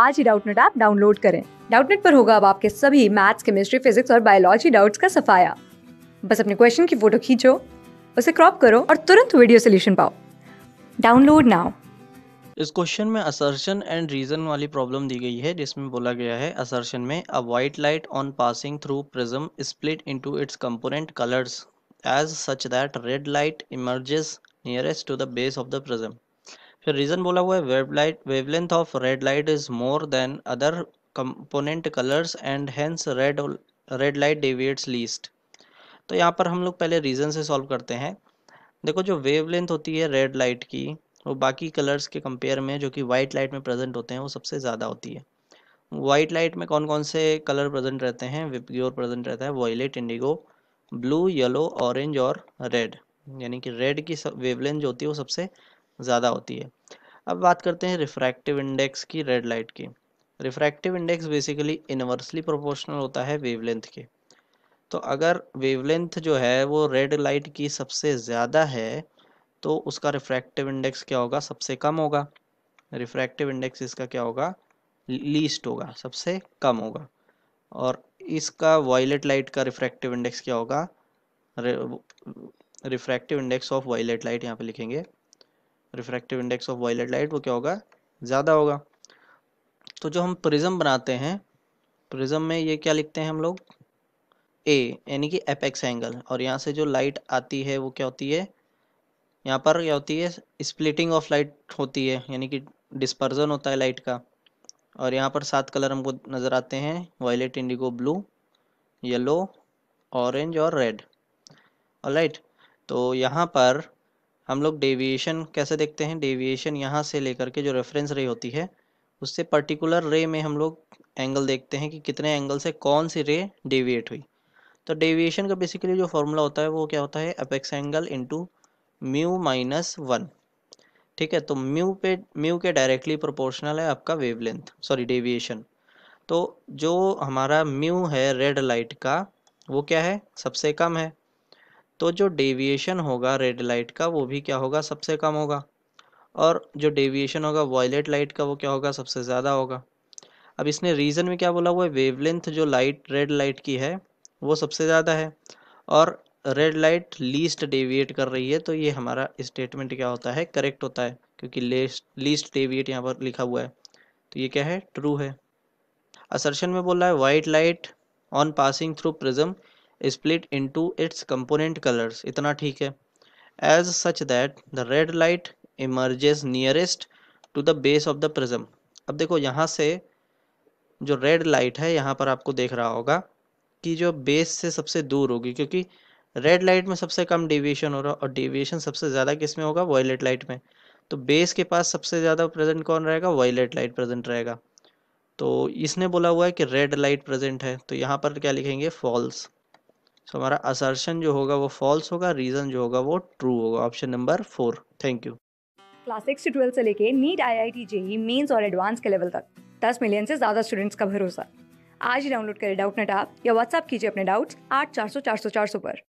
आज ही Doubtnut app download करें डाउटनेट पर होगा अब आपके सभी मैथ्स केमिस्ट्री फिजिक्स और बायोलॉजी डाउट्स का सफाया बस अपने क्वेश्चन की फोटो खींचो उसे क्रॉप करो और तुरंत वीडियो सोल्यूशन पाओ डाउनलोड नाउ इस क्वेश्चन में असर्शन एंड रीजन वाली प्रॉब्लम दी गई है जिसमें बोला गया है असर्शन में a white light on passing through prism split into its component colours as such that red light emerges nearest to the base of the prism फिर रीज़न बोला हुआ है wave light wavelength of red light is more than other component colours and hence red red light deviates least तो यहाँ पर हम लोग पहले रीज़न से सॉल्व करते हैं देखो जो वेवलेंथ होती है रेड लाइट की वो बाकी कलर्स के कंपेयर में जो कि वाइट लाइट में प्रेजेंट होते हैं वो सबसे ज़्यादा होती है वाइट लाइट में कौन कौन से कलर प्रेजेंट रहते हैं विपग्योर प्रेजेंट रहता है violet indigo blue yellow orange और रेड यानी कि रेड की वेवलेंथ जो होती है वो सबसे ज़्यादा होती है अब बात करते हैं रिफ्रैक्टिव इंडेक्स की रेड लाइट की refractive index basically inversely proportional होता है वेवलेंथ के तो अगर वेवलेंथ जो है वो रेड लाइट की सबसे ज़्यादा है तो उसका रिफ्रैक्टिव इंडेक्स क्या होगा सबसे कम होगा रिफ्रैक्टिव इंडेक्स इसका क्या होगा लीस्ट होगा सबसे कम होगा और इसका वायलेट लाइट का रिफ्रैक्टिव इंडेक्स क्या होगा refractive index of violet light यहाँ पे लिखेंगे refractive index of violet light वो क्या होगा ज़्यादा होगा तो जो हम प्रिज्म बनाते हैं प्रिज्म में ये क्या लिखते हैं हम लोग ए यानी कि एपेक्स एंगल और यहाँ से जो लाइट आती है वो क्या होती है यहाँ पर क्या होती है स्प्लिटिंग ऑफ लाइट होती है यानी कि डिस्पर्जन होता है लाइट का और यहाँ पर सात कलर हमको नज़र आते हैं violet indigo blue yellow orange और रेड और लाइट तो यहाँ पर हम लोग डेविएशन कैसे देखते हैं डेविएशन यहाँ से लेकर के जो रेफरेंस रे होती है उससे पर्टिकुलर रे में हम लोग एंगल देखते हैं कि कितने एंगल से कौन सी रे डेविएट हुई तो डेविएशन का बेसिकली जो फॉर्मूला होता है वो क्या होता है apex angle into mu minus one ठीक है तो म्यू पे म्यू के डायरेक्टली प्रोपोर्शनल है आपका वेवलेंथ सॉरी डेविएशन तो जो हमारा म्यू है रेड लाइट का वो क्या है सबसे कम है तो जो डेविएशन होगा रेड लाइट का वो भी क्या होगा सबसे कम होगा और जो डेविएशन होगा वॉयलेट लाइट का वो क्या होगा सबसे ज़्यादा होगा अब इसने रीज़न में क्या बोला हुआ है वेवलेंथ जो लाइट रेड लाइट की है वो सबसे ज़्यादा है और रेड लाइट लीस्ट डेविएट कर रही है तो ये हमारा स्टेटमेंट क्या होता है करेक्ट होता है क्योंकि लीस्ट डेविएट यहाँ पर लिखा हुआ है तो ये क्या है ट्रू है असर्शन में बोला है white light on passing through prism into its component colours इतना ठीक है as such that the red light emerges nearest to the base of the prism अब देखो यहाँ से जो रेड लाइट है यहाँ पर आपको देख रहा होगा कि जो बेस से सबसे दूर होगी क्योंकि रेड लाइट में सबसे कम डेविएशन हो रहा और डेविएशन सबसे ज़्यादा किस में होगा वॉयलेट लाइट में तो बेस के पास सबसे ज़्यादा प्रेजेंट कौन रहेगा वॉयलेट लाइट प्रेजेंट रहेगा तो इसने बोला हुआ है कि रेड लाइट प्रेजेंट है तो यहाँ पर क्या लिखेंगे फॉल्स सो हमारा असर्शन जो होगा वो फॉल्स होगा रीजन जो होगा वो ट्रू होगा option number four thank you class six से ट्वेल्थ से लेके NEET I I T JEE mains और एडवांस के लेवल तक दस मिलियन से ज़्यादा स्टूडेंट्स का भरोसा आज ही डाउनलोड करें डाउट नेट आप या व्हाट्सअप कीजिए अपने डाउट्स आठ चार सौ चार सौ चार सौ पर